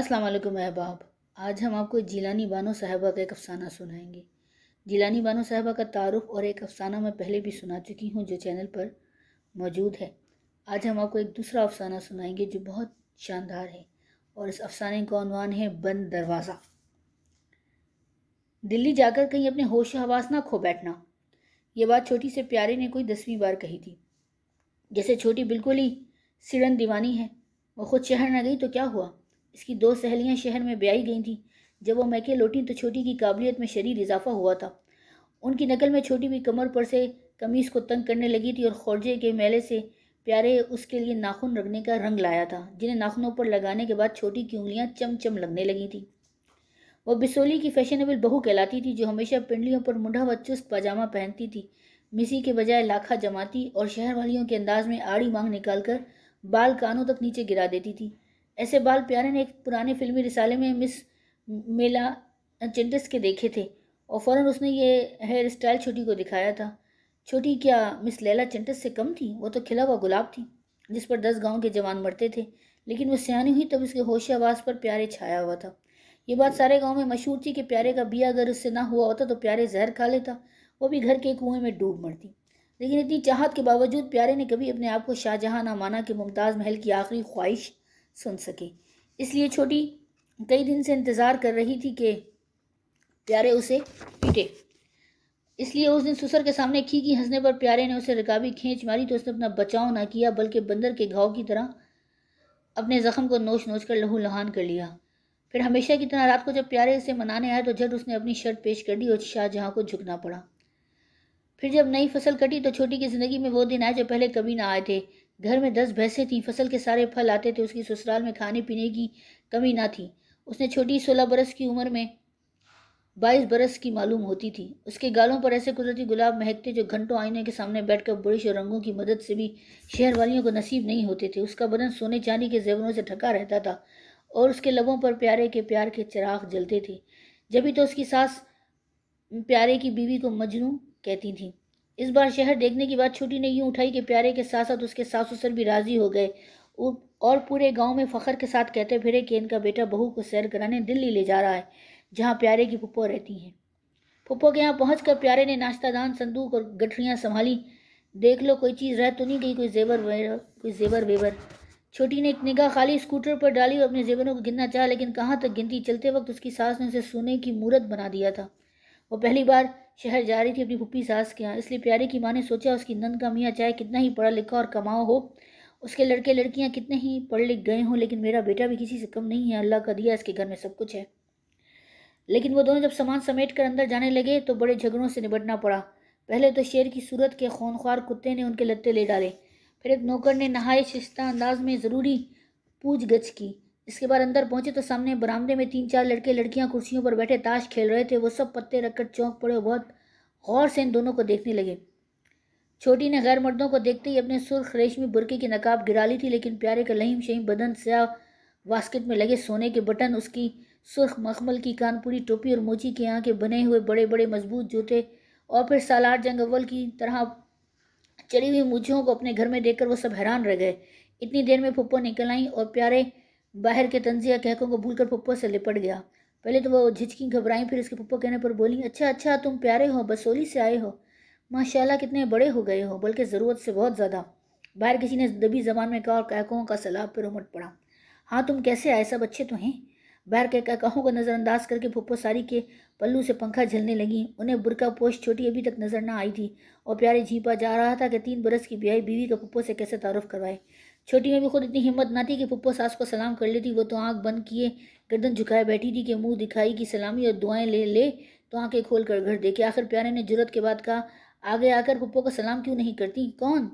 अस्सलाम वालेकुम अहबाब आज हम आपको जिलानी बानो साहबा का एक अफसाना सुनाएंगे जिलानी बानो साहबा का तारुफ और एक अफसाना मैं पहले भी सुना चुकी हूँ जो चैनल पर मौजूद है आज हम आपको एक दूसरा अफसाना सुनाएंगे जो बहुत शानदार है और इस अफसाने का अनवान है बंद दरवाज़ा दिल्ली जाकर कहीं अपने होश हवास ना खो बैठना ये बात छोटी से प्यारे ने कोई दसवीं बार कही थी जैसे छोटी बिल्कुल ही सिरन दीवानी है वो खुद शहर न गई तो क्या हुआ इसकी दो सहेलियां शहर में ब्याई गई थीं जब वो मैके लौटी तो छोटी की काबिलियत में शरीर इजाफा हुआ था उनकी नकल में छोटी भी कमर पर से कमीज़ को तंग करने लगी थी और खोरजे के मेले से प्यारे उसके लिए नाखून रखने का रंग लाया था जिन्हें नाखूनों पर लगाने के बाद छोटी की उंगलियां चम चम लगने लगी थी वह बिसोली की फैशनेबल बहू कहलाती थी जो हमेशा पिंडलियों पर मुंडा व चुस्त पाजामा पहनती थी मिसी के बजाय लाखा जमाती और शहर वालियों के अंदाज में आड़ी मांग निकालकर बाल कानों तक नीचे गिरा देती थी ऐसे बाल प्यारे ने एक पुराने फिल्मी रिसाले में मिस मेला चेंटस के देखे थे और फ़ौरन उसने ये हेयर स्टाइल छोटी को दिखाया था छोटी क्या मिस लैला चेंटस से कम थी वो तो खिला हुआ गुलाब थी जिस पर दस गांव के जवान मरते थे लेकिन वो सयानी हुई तब उसके होश आवाज़ पर प्यारे छाया हुआ था ये बात सारे गांव में मशहूर थी कि प्यारे का बिया अगर उससे ना हुआ होता तो प्यारे जहर खा लेता वो भी घर के कुएं में डूब मरती लेकिन इतनी चाहत के बावजूद प्यारे ने कभी अपने आप को शाहजहाँ ना माना कि मुमताज़ महल की आखिरी ख्वाहिश सुन सके इसलिए छोटी कई दिन से इंतज़ार कर रही थी कि प्यारे उसे पीटे इसलिए उस दिन सुसर के सामने की हंसने पर प्यारे ने उसे रकाबी खींच मारी तो उसने अपना बचाव ना किया बल्कि बंदर के घाव की तरह अपने ज़ख्म को नोच नोच कर लहू लहान कर लिया फिर हमेशा की तरह रात को जब प्यारे उसे मनाने आया तो झट उसने अपनी शर्ट पेश कर दी और शाहजहाँ को झुकना पड़ा फिर जब नई फसल कटी तो छोटी की ज़िंदगी में वो दिन आए जो पहले कभी ना आए थे घर में दस भैंसें थीं फसल के सारे फल आते थे उसकी ससुराल में खाने पीने की कमी ना थी उसने छोटी सोलह बरस की उम्र में बाईस बरस की मालूम होती थी उसके गालों पर ऐसे कुदरती गुलाब महकते जो घंटों आईने के सामने बैठकर बुरिश और रंगों की मदद से भी शहर वालियों को नसीब नहीं होते थे उसका बदन सोने चांदी के जेवरों से ढका रहता था और उसके लबों पर प्यारे के प्यार के चिराग जलते थे जब भी तो उसकी सास प्यारे की बीवी को मजनू कहती थी इस बार शहर देखने की बात छोटी ने यूँ उठाई कि प्यारे के साथ साथ उसके सास ससुर भी राज़ी हो गए और पूरे गांव में फ़खर के साथ कहते फिरे कि इनका बेटा बहू को सैर कराने दिल्ली ले जा रहा है जहाँ प्यारे की पुप्पो रहती हैं पुप्पो के यहाँ पहुँच कर प्यारे ने नाश्ता दान संदूक और गठरियाँ संभाली देख लो कोई चीज़ रह तो नहीं गई कोई जेवर वेवर कोई जेवर वेवर छोटी ने एक निगाह खाली स्कूटर पर डाली और अपने जेवरों को गिनना चाहा लेकिन कहाँ तक गिनती चलते वक्त उसकी सास ने उसे सोने की मूर्त बना दिया था वो पहली बार शहर जा रही थी अपनी भूपी सास के यहाँ इसलिए प्यारे की माँ ने सोचा उसकी नंद का मियाँ चाहे कितना ही पढ़ा लिखा और कमाओ हो उसके लड़के लड़कियाँ कितने ही पढ़ लिख गए हों लेकिन मेरा बेटा भी किसी से कम नहीं है अल्लाह का दिया इसके घर में सब कुछ है लेकिन वो दोनों जब सामान समेट कर अंदर जाने लगे तो बड़े झगड़ों से निबटना पड़ा पहले तो शेर की सूरत के खौनख्वार कुत्ते ने उनके लत्ते ले डाले फिर एक नौकर ने नहाय शिश्ता अंदाज में ज़रूरी पूछ गछ की इसके बाद अंदर पहुंचे तो सामने बरामदे में तीन चार लड़के लड़कियां कुर्सियों पर बैठे ताश खेल रहे थे वो सब पत्ते रखकर चौंक पड़े बहुत गौर से इन दोनों को देखने लगे छोटी ने गैर मर्दों को देखते ही अपने सुर्ख रेशमी बुरके की नकाब गिरा ली थी लेकिन प्यारे का लहीम शहीम बदन स्या वास्केट में लगे सोने के बटन उसकी सुर्ख मखमल की कानपुरी टोपी और मोची के आँखें बने हुए बड़े बड़े मजबूत जूते और फिर सालार जंग अव्वल की तरह चढ़ी हुई मूछियों को अपने घर में देखकर वो सब हैरान रह गए इतनी देर में फुप्पो निकल आई और प्यारे बाहर के तंजिया कहकों को भूलकर पप्पो से लिपट गया पहले तो वो झिझकी घबराई फिर उसके पप्पो कहने पर बोली अच्छा अच्छा तुम प्यारे हो बसोली से आए हो माशाल्लाह कितने बड़े हो गए हो बल्कि ज़रूरत से बहुत ज़्यादा बाहर किसी ने दबी जबान में कहा और कहकों का सलाब पर उमट पड़ा हाँ तुम कैसे आए सब अच्छे तो हैं बाहर के कहकों को नज़रअंदाज करके पप्पो सारी के पल्लू से पंखा झलने लगी उन्हें बुरका पोश छोटी अभी तक नज़र ना आई थी और प्यारे झीपा जा रहा था कि तीन बरस की ब्याई बीवी का पप्पो से कैसे तारुफ करवाए छोटी में भी खुद इतनी हिम्मत ना थी कि पुप्पो सास को सलाम कर लेती वो तो आंख बंद किए गर्दन झुकाए बैठी थी कि मुंह दिखाई कि सलामी और दुआएं ले ले तो आंखें खोल कर घर देखे आखिर प्यारे ने जरूरत के बाद कहा आगे आकर पुप्पो का सलाम क्यों नहीं करती कौन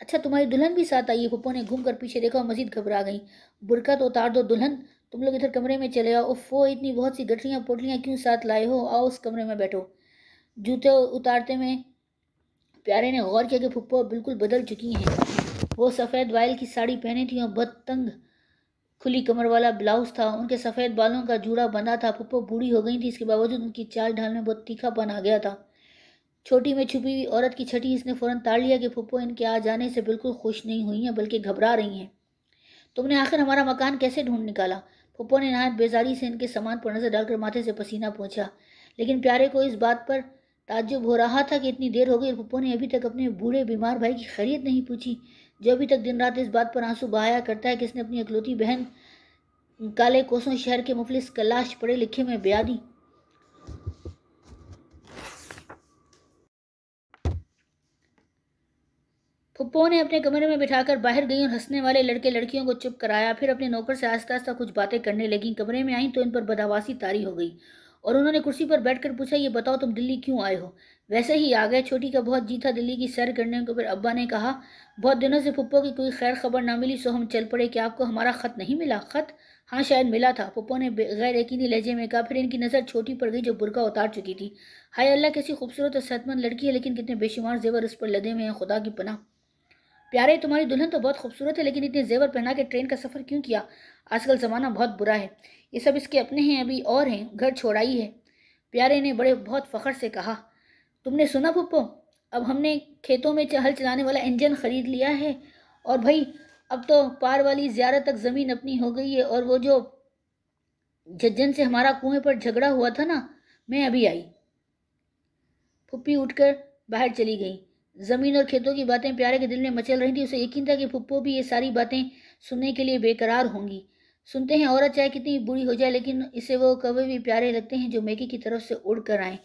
अच्छा तुम्हारी दुल्हन भी साथ आई है पुप्पो ने घूम कर पीछे देखा और मजीद घबरा गई बुरका तो उतार दो दुल्हन तुम लोग इधर कमरे में चले आओ उफ़ो इतनी बहुत सी गठरियाँ पोटलियाँ क्यों साथ लाए हो आओ उस कमरे में बैठो जूते उतारते में प्यारे ने गौर किया कि फुप्पो बिल्कुल बदल चुकी हैं वो सफ़ेद वायल की साड़ी पहनी थी और बदतंग खुली कमर वाला ब्लाउज था उनके सफ़ेद बालों का जूड़ा बंधा था पुप्पो बूढ़ी हो गई थी इसके बावजूद उनकी चाल ढाल में बहुत तीखापन आ गया था छोटी में छुपी हुई औरत की छठी इसने फ़ौरन ताड़ लिया कि पुप्पो इनके आ जाने से बिल्कुल खुश नहीं हुई हैं बल्कि घबरा रही हैं तुमने आखिर हमारा मकान कैसे ढूंढ निकाला पुप्पो ने नहायत बेजारी से इनके सामान पर नज़र डालकर माथे से पसीना पहुँचा लेकिन प्यारे को इस बात पर ताज्जुब हो रहा था कि इतनी देर हो गई और पुप्पो ने अभी तक अपने बूढ़े बीमार भाई की खैरियत नहीं पूछी जो अभी तक दिन रात इस बात पर आंसू बहाया करता है कि इसने अपनी अकलौती बहन काले कोसों शहर के मुफलिस कलाश पढ़े लिखे में ब्या दी फुप्पो ने अपने कमरे में बिठाकर बाहर गई और हंसने वाले लड़के लड़कियों को चुप कराया फिर अपने नौकर से आस्ता आस्ता कुछ बातें करने लगी कमरे में आई तो इन पर बदावासी तारी हो गई और उन्होंने कुर्सी पर बैठकर पूछा ये बताओ तुम दिल्ली क्यों आए हो वैसे ही आ गए छोटी का बहुत जी था दिल्ली की सैर करने को फिर अब्बा ने कहा बहुत दिनों से पप्पो की कोई खैर खबर ना मिली सो हम चल पड़े कि आपको हमारा ख़त नहीं मिला ख़त हाँ शायद मिला था पप्पो ने गैर यकीनी लहजे में कहा फिर इनकी नज़र छोटी पड़ गई जो बुरका उतार चुकी थी हाय अल्लाह कैसी खूबसूरत और सेहतमंद लड़की है लेकिन कितने बेशुमार जेवर उस पर लदे हुए हैं खुदा की पनाह प्यारे तुम्हारी दुल्हन तो बहुत खूबसूरत है लेकिन इतने जेवर पहना के ट्रेन का सफ़र क्यों किया आजकल ज़माना बहुत बुरा है ये सब इसके अपने हैं अभी और हैं घर छोड़ाई है प्यारे ने बड़े बहुत फ़ख्र से कहा तुमने सुना पुप्पो अब हमने खेतों में हल चलाने वाला इंजन ख़रीद लिया है और भाई अब तो पार वाली ज्यारत तक ज़मीन अपनी हो गई है और वो जो झज्जन से हमारा कुएं पर झगड़ा हुआ था ना मैं अभी आई पुप्पी उठकर बाहर चली गई ज़मीन और खेतों की बातें प्यारे के दिल में मचल रही थी उसे यकीन था कि फुप्पो भी ये सारी बातें सुनने के लिए बेकरार होंगी सुनते हैं औरत चाहे कितनी बुरी हो जाए लेकिन इसे वो कवे भी प्यारे लगते हैं जो मेकी की तरफ से उड़ कर आए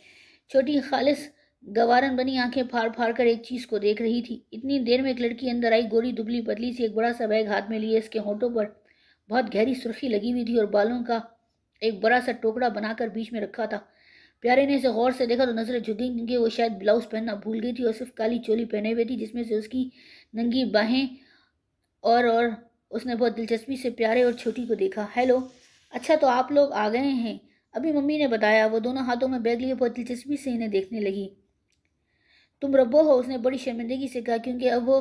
छोटी खालिश गवारन बनी आंखें फाड़ फाड़ कर एक चीज़ को देख रही थी इतनी देर में एक लड़की अंदर आई गोरी दुबली पतली सी एक बड़ा सा बैग हाथ में लिए इसके होंठों पर बहुत गहरी सुर्खी लगी हुई थी और बालों का एक बड़ा सा टोकरा बनाकर बीच में रखा था प्यारे ने इसे गौर से देखा तो नजरें झुकी क्योंकि वो शायद ब्लाउज पहनना भूल गई थी और सिर्फ काली चोली पहने हुई थी जिसमें से उसकी नंगी बाहें और और उसने बहुत दिलचस्पी से प्यारे और छोटी को देखा हेलो अच्छा तो आप लोग आ गए हैं अभी मम्मी ने बताया वो दोनों हाथों में बैग लिए बहुत दिलचस्पी से इन्हें देखने लगी तुम रब्बो हो उसने बड़ी शर्मिंदगी से कहा क्योंकि अब वो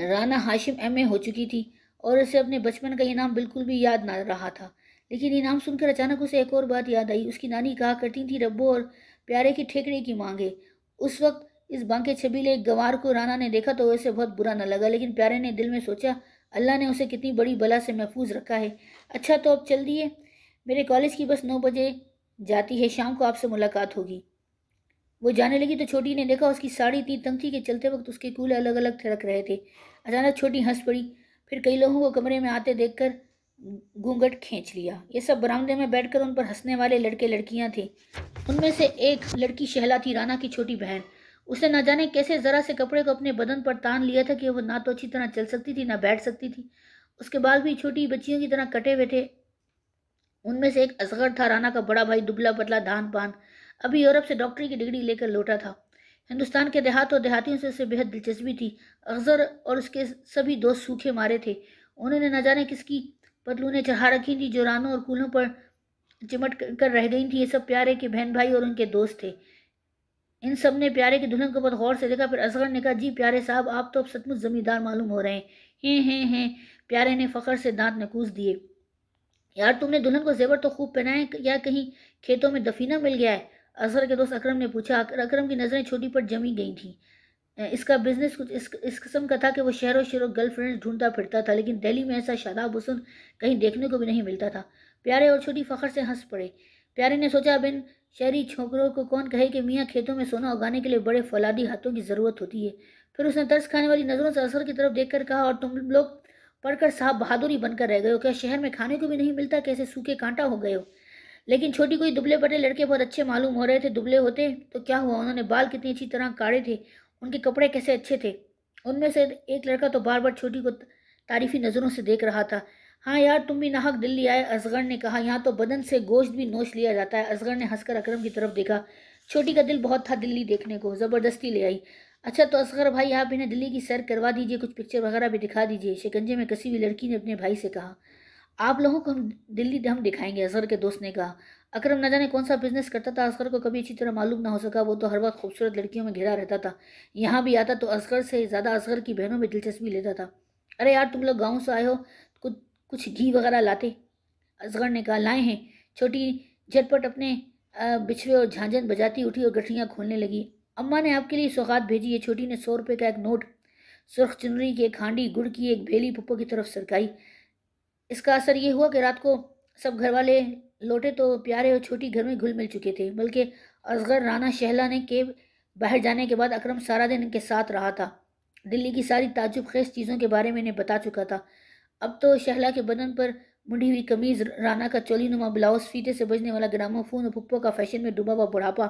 राना हाशिम एम हो चुकी थी और उसे अपने बचपन का इनाम बिल्कुल भी याद ना रहा था लेकिन ये नाम सुनकर अचानक उसे एक और बात याद आई उसकी नानी कहा करती थी रब्बो और प्यारे के ठेकड़े की मांगे उस वक्त इस बांके छबीले गंवार को राना ने देखा तो उसे बहुत बुरा न लगा लेकिन प्यारे ने दिल में सोचा अल्लाह ने उसे कितनी बड़ी बला से महफूज रखा है अच्छा तो अब चल दिए मेरे कॉलेज की बस नौ बजे जाती है शाम को आपसे मुलाकात होगी वो जाने लगी तो छोटी ने देखा उसकी साड़ी इतनी तंग थी कि चलते वक्त उसके कूले अलग अलग थिरक रहे थे अचानक छोटी हंस पड़ी फिर कई लोगों को कमरे में आते देखकर घूंघट खींच लिया ये सब बरामदे में बैठकर उन पर हंसने वाले लड़के लड़कियां थे उनमें से एक लड़की शहला थी राना की छोटी बहन उसने ना जाने कैसे ज़रा से कपड़े को अपने बदन पर तान लिया था कि वह ना तो अच्छी तरह चल सकती थी ना बैठ सकती थी उसके बाल भी छोटी बच्चियों की तरह कटे हुए थे उनमें से एक असगर था राना का बड़ा भाई दुबला पतला धान पान अभी यूरोप से डॉक्टरी की डिग्री लेकर लौटा था हिंदुस्तान के देहात और देहातियों से उसे बेहद दिलचस्पी थी अगजर और उसके सभी दोस्त सूखे मारे थे उन्होंने न जाने किसकी पतलू ने चढ़ा रखी थी जो रानों और कूलों पर चिमट कर रह गई थी ये सब प्यारे के बहन भाई और उनके दोस्त थे इन सब ने प्यारे की दुल्हन को बहुत गौर से देखा फिर असगर ने कहा जी प्यारे साहब आप तो अब सचमुच जमींदार मालूम हो रहे हैं हैं हैं हैं प्यारे ने फ़खर से दांत नकूस दिए यार तुमने दुल्हन को जेवर तो खूब पहनाए या कहीं खेतों में दफीना मिल गया है असगर के दोस्त अकरम ने पूछा अकरम की नज़रें छोटी पर जमी गई थी इसका बिजनेस कुछ इस इस किस्म का था कि वो शहरों शहरों गर्लफ्रेंड्स ढूंढता फिरता था लेकिन दिल्ली में ऐसा शादाब हुसन कहीं देखने को भी नहीं मिलता था प्यारे और छोटी फ़खर से हंस पड़े प्यारे ने सोचा अब इन शहरी छोकरों को कौन कहे कि मियाँ खेतों में सोना उगाने के लिए बड़े फौलादी हाथों की ज़रूरत होती है फिर उसने तर्स खाने वाली नज़रों से असर की तरफ देख कर कहा और तुम लोग पढ़कर साहब बहादुरी बनकर रह गए हो क्या शहर में खाने को भी नहीं मिलता कैसे सूखे कांटा हो गए हो लेकिन छोटी कोई दुबले पटे लड़के बहुत अच्छे मालूम हो रहे थे दुबले होते तो क्या हुआ उन्होंने बाल कितनी अच्छी तरह काड़े थे उनके कपड़े कैसे अच्छे थे उनमें से एक लड़का तो बार बार छोटी को तारीफी नज़रों से देख रहा था हाँ यार तुम भी नाहक दिल्ली आए असगर ने कहा यहाँ तो बदन से गोश्त भी नोच लिया जाता है असगर ने हंसकर अकरम की तरफ देखा छोटी का दिल बहुत था दिल्ली देखने को ज़बरदस्ती ले आई अच्छा तो असगर भाई आप इन्हें दिल्ली की सैर करवा दीजिए कुछ पिक्चर वगैरह भी दिखा दीजिए शिकंजे में कसी हुई लड़की ने अपने भाई से कहा आप लोगों को हम दिल्ली हम दिखाएंगे असगर के दोस्त ने कहा अकरम न जाने कौन सा बिजनेस करता था असगर को कभी अच्छी तरह मालूम ना हो सका वो तो हर वक्त खूबसूरत लड़कियों में घिरा रहता था यहाँ भी आता तो असगर से ज़्यादा असगर की बहनों में दिलचस्पी लेता था अरे यार तुम लोग गाँव से आए हो कुछ कुछ घी वगैरह लाते असगर ने कहा लाए हैं छोटी झटपट अपने बिछवे और झांझन बजाती उठी और गठरियाँ खोलने लगी अम्मा ने आपके लिए सौगात भेजी है छोटी ने सौ रुपये का एक नोट सुरख चुनरी की एक हांडी गुड़ की एक भेली पप्पो की तरफ सरकाई इसका असर ये हुआ कि रात को सब घर वाले लौटे तो प्यारे और छोटी घर में घुल मिल चुके थे बल्कि असगर राना शहला ने के बाहर जाने के बाद अकरम सारा दिन इनके साथ रहा था दिल्ली की सारी ताजुब खेज चीज़ों के बारे में इन्हें बता चुका था अब तो शहला के बदन पर मुंडी हुई कमीज़ राना का चोली नुमा ब्लाउज फीते से बजने वाला ग्रामोफोन और पुप्पो का फैशन में डूबा हुआ बुढ़ापा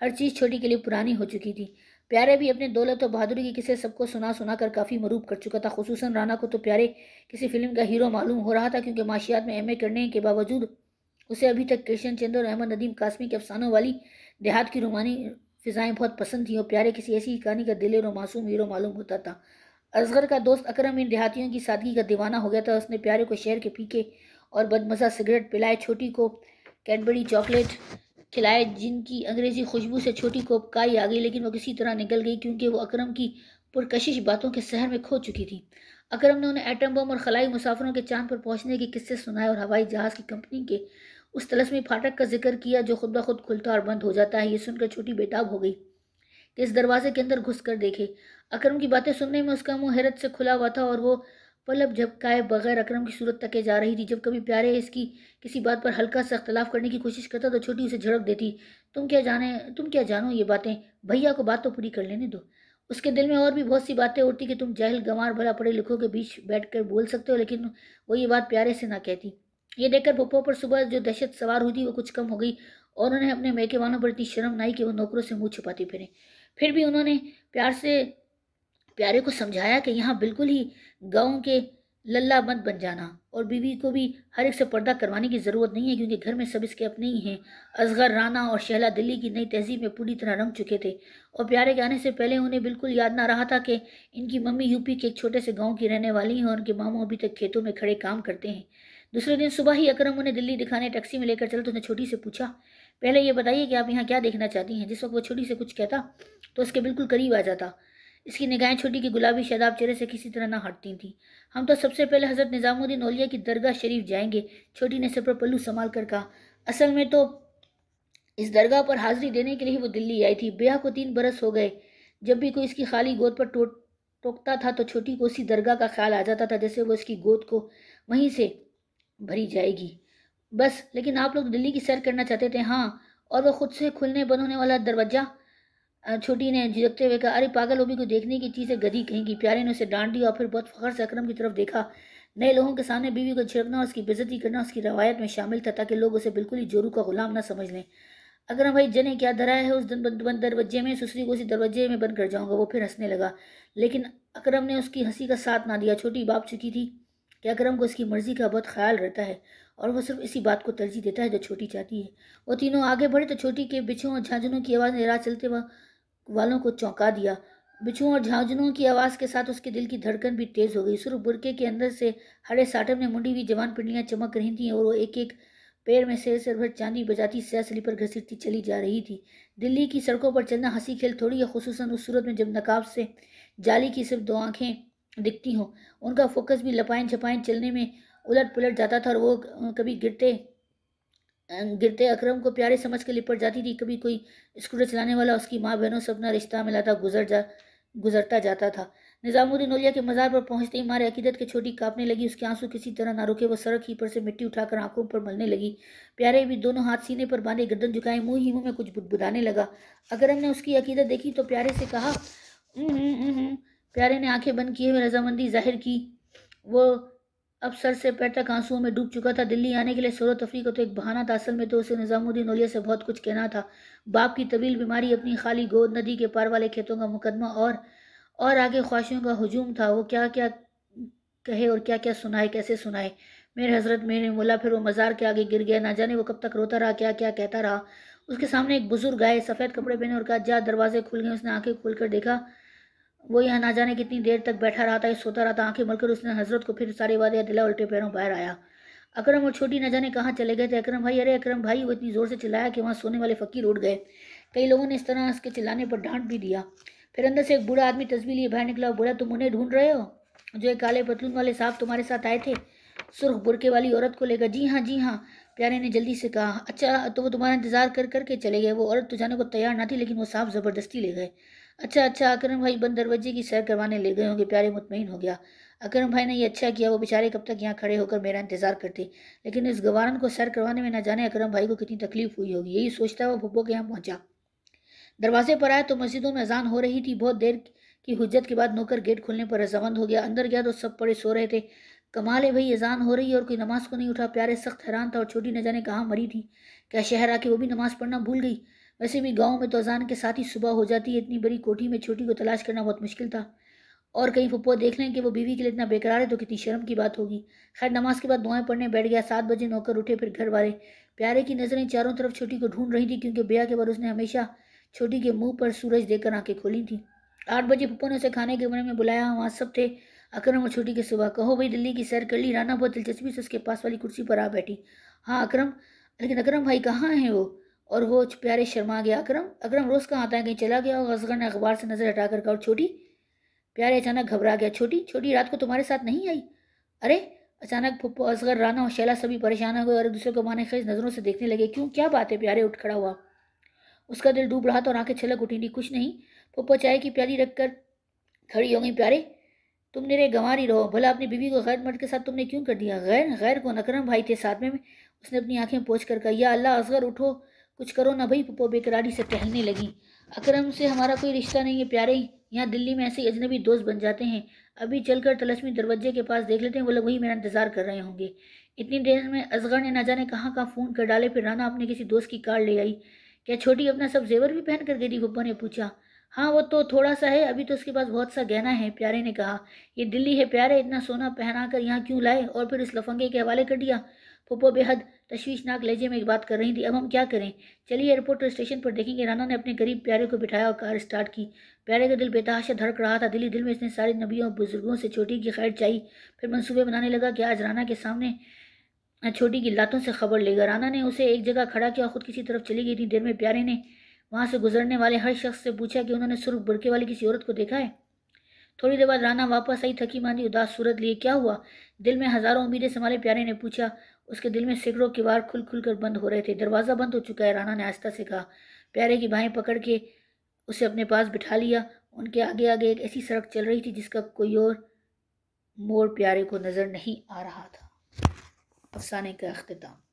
हर चीज़ छोटी के लिए पुरानी हो चुकी थी प्यारे भी अपने दौलत और बहादुरी के किसे सबको सुना सुना कर काफ़ी मरूब कर चुका था खसूस राना को तो प्यारे किसी फिल्म का हीरो मालूम हो रहा था क्योंकि माशियात में एम करने के बावजूद उसे अभी तक कृष्ण चंद्र और अहमद नदीम कासमी के अफसानों वाली देहात की रोमानी फिजाएं बहुत पसंद थीं और प्यारे किसी ऐसी कहानी का दिलेर मासूम हीरो मालूम होता था असगर का दोस्त अकरम इन देहातियों की सादगी का दीवाना हो गया था उसने प्यारे को शहर के पीके और बदमजा सिगरेट पिलाए छोटी को कैडबरी चॉकलेट खिलाए जिनकी अंग्रेज़ी खुशबू से छोटी को काई आ गई लेकिन वो किसी तरह निकल गई क्योंकि वो अकरम की पुरकशिश बातों के शहर में खो चुकी थी अकरम ने उन्हें एटम बम और खलाई मुसाफरों के चांद पर पहुंचने के किस्से सुनाए और हवाई जहाज़ की कंपनी के उस तलसमी फाटक का जिक्र किया जो खुद ब खुद खुलता और बंद हो जाता है ये सुनकर छोटी बेताब हो गई कि इस दरवाजे के अंदर घुस कर देखे अक्रम की बातें सुनने में उसका मुँह हैरत से खुला हुआ था और वो पलब झपकाए बगैर अक्रम की सूरत तके जा रही थी जब कभी प्यारे इसकी किसी बात पर हल्का सा अख्तलाफ करने की कोशिश करता तो छोटी उसे झड़क देती तुम क्या जाने तुम क्या जानो ये बातें भैया को बात तो पूरी कर लेने दो उसके दिल में और भी बहुत सी बातें उठती कि तुम जाहिल गंवार भला पढ़े लिखों के बीच बैठ कर बोल सकते हो लेकिन वो ये बात प्यारे से ना कहती ये देखकर पप्पा पर सुबह जो दहशत सवार हुई थी वो कुछ कम हो गई और उन्होंने अपने मैके वालों पर इतनी शर्म नाई कि वो नौकरों से मुँह छुपाती फिरें फिर भी उन्होंने प्यार से प्यारे को समझाया कि यहाँ बिल्कुल ही गाँव के लल्ला मत बन जाना और बीवी को भी हर एक से पर्दा करवाने की ज़रूरत नहीं है क्योंकि घर में सब इसके अपने ही हैं असगर राना और शहला दिल्ली की नई तहजीब में पूरी तरह रंग चुके थे और प्यारे के आने से पहले उन्हें बिल्कुल याद ना रहा था कि इनकी मम्मी यूपी के एक छोटे से गांव की रहने वाली हैं और उनके मामू अभी तक खेतों में खड़े काम करते हैं दूसरे दिन सुबह ही अकरम उन्हें दिल्ली दिखाने टैक्सी में लेकर चला तो उसने छोटी से पूछा पहले ये बताइए कि आप यहाँ क्या देखना चाहती हैं जिस वक्त वो छोटी से कुछ कहता तो उसके बिल्कुल करीब आ जाता इसकी निगाहें छोटी की गुलाबी शदाब चेहरे से किसी तरह ना हटती थीं हम तो सबसे पहले हज़रत निज़ामुद्दीन ओलिया की दरगाह शरीफ जाएंगे छोटी ने सिर पर पल्लू संभाल कर कहा असल में तो इस दरगाह पर हाजिरी देने के लिए वो दिल्ली आई थी ब्याह को तीन बरस हो गए जब भी कोई इसकी खाली गोद पर टोट टोकता था तो छोटी को उसी दरगाह का ख्याल आ जाता था जैसे वो इसकी गोद को वहीं से भरी जाएगी बस लेकिन आप लोग दिल्ली की सैर करना चाहते थे हाँ और वह खुद से खुलने बंद होने वाला दरवाज़ा छोटी ने झिझकते हुए कहा अरे पागल ओबी को देखने की चीज़ें गदी गधी कहीं की प्यारे ने उसे डांट दिया और फिर बहुत फ़खर से अक्रम की तरफ देखा नए लोगों के सामने बीवी को छिड़कना और उसकी बेजती करना उसकी रवायत में शामिल था ताकि लोग उसे बिल्कुल ही जोरू का गुलाम ना समझ लें अगर भाई जने क्या धरा है उस बंद दरवाजे में सुसरी को उसी दरवाजे में बंद कर जाऊंगा वो फिर हंसने लगा लेकिन अकरम ने उसकी हंसी का साथ ना दिया छोटी बाप चुकी थी कि अगर हमको इसकी मर्ज़ी का बहुत ख्याल रहता है और वो सिर्फ इसी बात को तरजीह देता है जो छोटी चाहती है वो तीनों आगे बढ़े तो छोटी के बिछुओं और झांझनों की आवाज़ ने राह चलते वह वालों को चौंका दिया बिछुओं और झांझनों की आवाज़ के साथ उसके दिल की धड़कन भी तेज़ हो गई सुर्ख बुरके के अंदर से हरे साटम ने मुंडी हुई जवान पिंडियाँ चमक रही थीं और वो एक एक पैर में सिर सिर भर चांदी बजाती सह स्लीपर घसीटती चली जा रही थी दिल्ली की सड़कों पर चलना हंसी खेल थोड़ी है खसूस उस सूरत में जब नकाब से जाली की सिर्फ दो आँखें दिखती हूँ उनका फोकस भी लपाइन छपाइन चलने में उलट पुलट जाता था और वो कभी गिरते गिरते अकरम को प्यारे समझ के लिपट जाती थी कभी कोई स्कूटर चलाने वाला उसकी माँ बहनों से अपना रिश्ता मिलाता गुजर जा गुजरता जाता था निज़ामुद्दीन औलिया के मज़ार पर पहुंचते ही मारे अकीदत की छोटी कांपने लगी उसके आंसू किसी तरह ना रुके वो सड़क ही पर से मिट्टी उठाकर आंखों पर मलने लगी प्यारे भी दोनों हाथ सीने पर बांधे गर्दन झुकाए मुंह ही मुंह में कुछ बुदबुदाने लगा अगर हमने उसकी अकीदत देखी तो प्यारे से कहा प्यारे ने आंखें बंद किए हुए रजामंदी जाहिर की वो अब सर से पैर तक आंसुओं में डूब चुका था दिल्ली आने के लिए सौर तफरी का तो एक बहाना था असल में तो उसे निज़ामुद्दीन ओलिया से बहुत कुछ कहना था बाप की तवील बीमारी अपनी खाली गोद नदी के पार वाले खेतों का मुकदमा और और आगे ख्वाहिशों का हजूम था वो क्या क्या कहे और क्या क्या सुनाए कैसे सुनाए मेरे हजरत मेरे मोला फिर वो मज़ार के आगे गिर गया ना जाने वो कब तक रोता रहा क्या क्या कहता रहा उसके सामने एक बुजुर्ग आए सफ़ेद कपड़े पहने और कहा जा दरवाजे खुल गए उसने आंखें खोल कर देखा वो यहाँ ना जाने कितनी देर तक बैठा रहा था या सोता रहा था आंखें मलकर उसने हजरत को फिर सारे वादे दिला उल्टे पैरों बाहर आया अकरम और छोटी न जाने कहाँ चले गए थे अकरम भाई अरे अकरम भाई वो इतनी ज़ोर से चिल्लाया कि वहाँ सोने वाले फ़कीर उठ गए कई लोगों ने इस तरह उसके चिल्लाने पर डांट भी दिया फिर अंदर से एक बूढ़ा आदमी तस्वीर लिए बाहर निकला बुरा बोला तुम उन्हें ढूंढ रहे हो जो एक काले पतलून वाले साहब तुम्हारे साथ आए थे सुर्ख बुरके वाली औरत को लेकर जी हाँ जी हाँ प्यारे ने जल्दी से कहा अच्छा तो वो तुम्हारा इंतजार कर करके चले गए वो औरत तो जाने को तैयार ना थी लेकिन वो साहब ज़बरदस्ती ले गए अच्छा अच्छा अकरम भाई बंद दरवाजे की सैर करवाने ले गए होंगे प्यारे मुतमिन हो गया अकरम भाई ने यह अच्छा किया वो बेचारे कब तक यहाँ खड़े होकर मेरा इंतजार करते लेकिन इस गवारन को सैर करवाने में न जाने अकरम भाई को कितनी तकलीफ हुई होगी यही सोचता हुआ भुब्बो के यहाँ पहुँचा दरवाजे पर आया तो मस्जिदों में अजान हो रही थी बहुत देर की हजत के बाद नौकर गेट खोलने पर रजामंद हो गया अंदर गया तो सब पड़े सो रहे थे कमाल है भाई अजान हो रही है और कोई नमाज़ को नहीं उठा प्यारे सख्त हैरान था और छोटी न जाने कहाँ मरी थी क्या शहर आके वो भी नमाज़ पढ़ना भूल गई वैसे भी गांव में तो अजान के साथ ही सुबह हो जाती है इतनी बड़ी कोठी में छोटी को तलाश करना बहुत मुश्किल था और कहीं फुप्पो देख लें कि वो बीवी के लिए इतना बेकरार है तो कितनी शर्म की बात होगी खैर नमाज के बाद दुआएं पढ़ने बैठ गया सात बजे नौकर उठे फिर घर वाले प्यारे की नज़रें चारों तरफ छोटी को ढूंढ रही थी क्योंकि ब्याह के बाद उसने हमेशा छोटी के मुंह पर सूरज देकर आंखें खोली थी आठ बजे पप्पो ने उसे खाने के कमरे में बुलाया वहाँ सब थे अक्रम और छोटी के सुबह कहो भाई दिल्ली की सैर कर ली राना बहुत दिलचस्पी से उसके पास वाली कुर्सी पर आ बैठी हाँ अक्रम लेकिन अक्रम भाई कहाँ हैं वो और वो प्यारे शर्मा गया अक्रम अक्रम रोज़ कहाँ आता है कहीं चला गया और असगर ने अखबार से नज़र हटा कर कहा और छोटी प्यारे अचानक घबरा गया छोटी छोटी रात को तुम्हारे साथ नहीं आई अरे अचानक पुप्पो असगर राना और शैला सभी परेशान हो गए और एक दूसरे को माने खेज नज़रों से देखने लगे क्यों क्या बात है प्यारे उठ खड़ा हुआ उसका दिल डूब रहा था और आंखें छलक उठी नहीं कुछ नहीं पप्पो चाय की प्याली कर खड़ी हो गई प्यारे तुम निरे गंवा ही रहो भला अपनी बीवी को गैर मर्द के साथ तुमने क्यों कर दिया गैर गैर को नकरम भाई थे साथ में उसने अपनी आंखें पोछ कर कहा या अल्लाह असगर उठो कुछ करो ना भाई पप्पो बेकरारी से टहलने लगी अकरम से हमारा कोई रिश्ता नहीं है प्यारे यहाँ दिल्ली में ऐसे अजनबी दोस्त बन जाते हैं अभी चलकर तलस्मी दरवाजे के पास देख लेते हैं वो लोग वही मेरा इंतजार कर रहे होंगे इतनी देर में असगर ने ना जाने कहाँ कहाँ फ़ोन कर डाले फिर राना अपने किसी दोस्त की कार ले आई क्या छोटी अपना सब जेवर भी पहन कर गई थी पप्पा ने पूछा हाँ वो तो थोड़ा सा है अभी तो उसके पास बहुत सा गहना है प्यारे ने कहा ये दिल्ली है प्यारे इतना सोना पहना कर यहाँ क्यों लाए और फिर उस लफंगे के हवाले कर दिया पप्पो बेहद तशवीशनाक लहजे में एक बात कर रही थी अब हम क्या करें चलिए एयरपोर्ट और स्टेशन पर देखेंगे राना ने अपने गरीब प्यारे को बिठाया और कार स्टार्ट की प्यारे का दिल बेतहाशा धड़क रहा था दिली दिल में इसने सारे नबियों और बुजुर्गों से छोटी की खैर चाही फिर मनसूबे बनाने लगा कि आज राना के सामने छोटी की लातों से खबर लेगा राना ने उसे एक जगह खड़ा किया खुद किसी तरफ चली गई थी देर में प्यारे ने वहाँ से गुजरने वाले हर शख्स से पूछा कि उन्होंने सुर्ख बुरके वाली किसी औरत को देखा है थोड़ी देर बाद राना वापस आई थकी मानी उदास सूरत लिए क्या हुआ दिल में हज़ारों उम्मीदें संभाले प्यारे ने पूछा उसके दिल में सिगड़ों की वार खुल खुल कर बंद हो रहे थे दरवाज़ा बंद हो चुका है राणा ने आस्था से कहा प्यारे की बाहें पकड़ के उसे अपने पास बिठा लिया उनके आगे आगे एक ऐसी सड़क चल रही थी जिसका कोई और मोर प्यारे को नज़र नहीं आ रहा था अफसाने का अख्ताम